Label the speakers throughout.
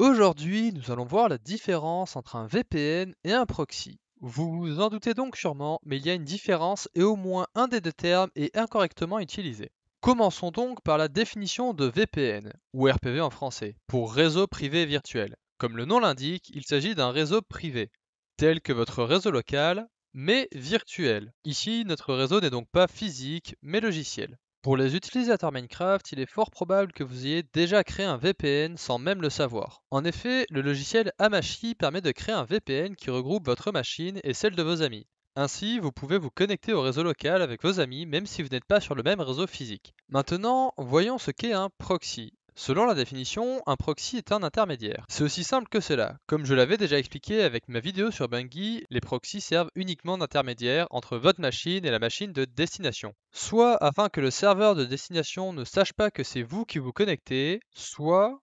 Speaker 1: Aujourd'hui, nous allons voir la différence entre un VPN et un proxy. Vous vous en doutez donc sûrement, mais il y a une différence et au moins un des deux termes est incorrectement utilisé. Commençons donc par la définition de VPN, ou RPV en français, pour réseau privé virtuel. Comme le nom l'indique, il s'agit d'un réseau privé, tel que votre réseau local, mais virtuel. Ici, notre réseau n'est donc pas physique, mais logiciel. Pour les utilisateurs Minecraft, il est fort probable que vous ayez déjà créé un VPN sans même le savoir. En effet, le logiciel Amashi permet de créer un VPN qui regroupe votre machine et celle de vos amis. Ainsi, vous pouvez vous connecter au réseau local avec vos amis même si vous n'êtes pas sur le même réseau physique. Maintenant, voyons ce qu'est un proxy. Selon la définition, un proxy est un intermédiaire. C'est aussi simple que cela. Comme je l'avais déjà expliqué avec ma vidéo sur Bungie, les proxys servent uniquement d'intermédiaire entre votre machine et la machine de destination. Soit afin que le serveur de destination ne sache pas que c'est vous qui vous connectez, soit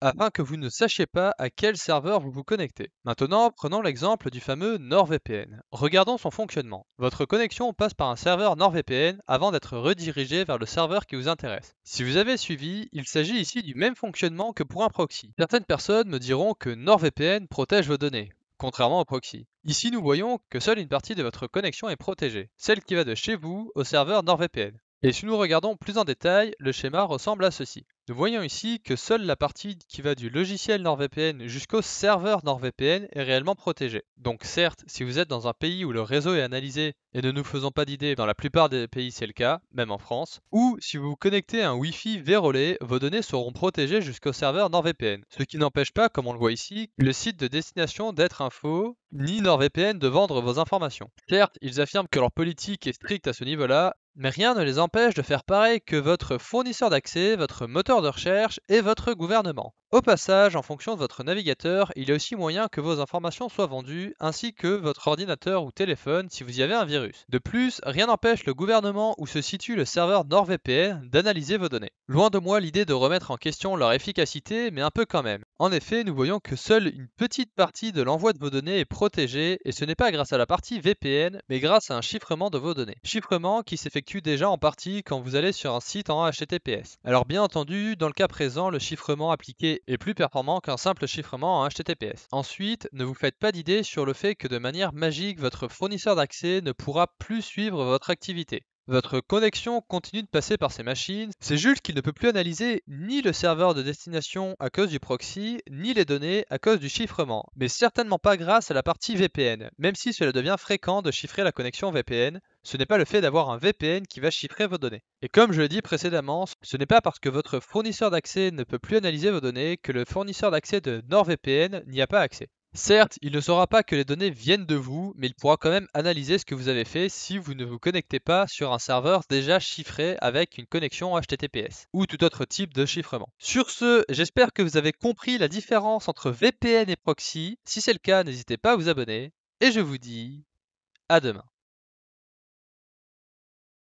Speaker 1: afin que vous ne sachiez pas à quel serveur vous vous connectez. Maintenant, prenons l'exemple du fameux NordVPN. Regardons son fonctionnement. Votre connexion passe par un serveur NordVPN avant d'être redirigée vers le serveur qui vous intéresse. Si vous avez suivi, il s'agit ici du même fonctionnement que pour un proxy. Certaines personnes me diront que NordVPN protège vos données, contrairement au proxy. Ici, nous voyons que seule une partie de votre connexion est protégée, celle qui va de chez vous au serveur NordVPN. Et si nous regardons plus en détail, le schéma ressemble à ceci. Nous voyons ici que seule la partie qui va du logiciel NordVPN jusqu'au serveur NordVPN est réellement protégée. Donc certes, si vous êtes dans un pays où le réseau est analysé, et ne nous faisons pas d'idée, dans la plupart des pays c'est le cas, même en France, ou si vous vous connectez à un Wi-Fi vérolé, vos données seront protégées jusqu'au serveur NordVPN. Ce qui n'empêche pas, comme on le voit ici, le site de destination d'être info, ni NordVPN de vendre vos informations. Certes, ils affirment que leur politique est stricte à ce niveau-là, mais rien ne les empêche de faire pareil que votre fournisseur d'accès, votre moteur de recherche et votre gouvernement. Au passage, en fonction de votre navigateur, il y a aussi moyen que vos informations soient vendues, ainsi que votre ordinateur ou téléphone si vous y avez un virus. De plus, rien n'empêche le gouvernement où se situe le serveur NordVPN d'analyser vos données. Loin de moi l'idée de remettre en question leur efficacité, mais un peu quand même. En effet, nous voyons que seule une petite partie de l'envoi de vos données est protégée, et ce n'est pas grâce à la partie VPN, mais grâce à un chiffrement de vos données. Chiffrement qui s'effectue déjà en partie quand vous allez sur un site en HTTPS. Alors bien entendu, dans le cas présent, le chiffrement appliqué et est plus performant qu'un simple chiffrement en HTTPS. Ensuite, ne vous faites pas d'idée sur le fait que de manière magique, votre fournisseur d'accès ne pourra plus suivre votre activité. Votre connexion continue de passer par ces machines, c'est juste qu'il ne peut plus analyser ni le serveur de destination à cause du proxy, ni les données à cause du chiffrement, mais certainement pas grâce à la partie VPN, même si cela devient fréquent de chiffrer la connexion VPN, ce n'est pas le fait d'avoir un VPN qui va chiffrer vos données. Et comme je l'ai dit précédemment, ce n'est pas parce que votre fournisseur d'accès ne peut plus analyser vos données que le fournisseur d'accès de NordVPN n'y a pas accès. Certes, il ne saura pas que les données viennent de vous, mais il pourra quand même analyser ce que vous avez fait si vous ne vous connectez pas sur un serveur déjà chiffré avec une connexion HTTPS ou tout autre type de chiffrement. Sur ce, j'espère que vous avez compris la différence entre VPN et proxy. Si c'est le cas, n'hésitez pas à vous abonner et je vous dis à demain.